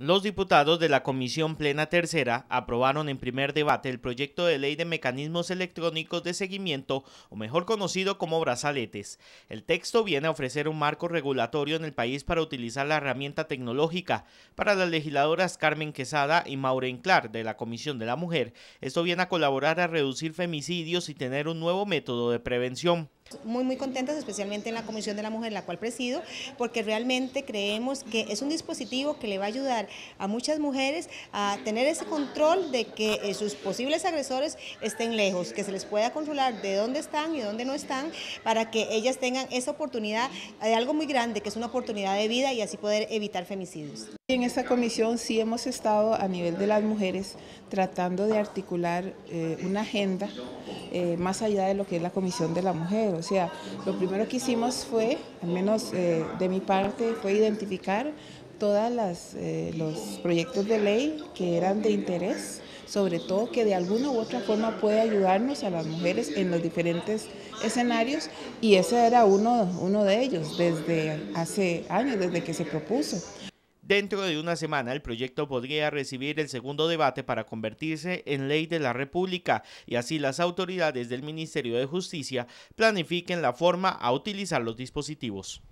Los diputados de la Comisión Plena Tercera aprobaron en primer debate el proyecto de ley de mecanismos electrónicos de seguimiento, o mejor conocido como brazaletes. El texto viene a ofrecer un marco regulatorio en el país para utilizar la herramienta tecnológica. Para las legisladoras Carmen Quesada y Maureen Clark de la Comisión de la Mujer, esto viene a colaborar a reducir femicidios y tener un nuevo método de prevención. Muy, muy contentas, especialmente en la Comisión de la Mujer, la cual presido, porque realmente creemos que es un dispositivo que le va a ayudar a muchas mujeres a tener ese control de que eh, sus posibles agresores estén lejos, que se les pueda controlar de dónde están y dónde no están, para que ellas tengan esa oportunidad de eh, algo muy grande, que es una oportunidad de vida y así poder evitar femicidios. En esta comisión sí hemos estado a nivel de las mujeres tratando de articular eh, una agenda más allá de lo que es la Comisión de la Mujer. O sea, lo primero que hicimos fue, al menos de mi parte, fue identificar todos eh, los proyectos de ley que eran de interés, sobre todo que de alguna u otra forma puede ayudarnos a las mujeres en los diferentes escenarios y ese era uno, uno de ellos desde hace años, desde que se propuso. Dentro de una semana, el proyecto podría recibir el segundo debate para convertirse en ley de la República y así las autoridades del Ministerio de Justicia planifiquen la forma a utilizar los dispositivos.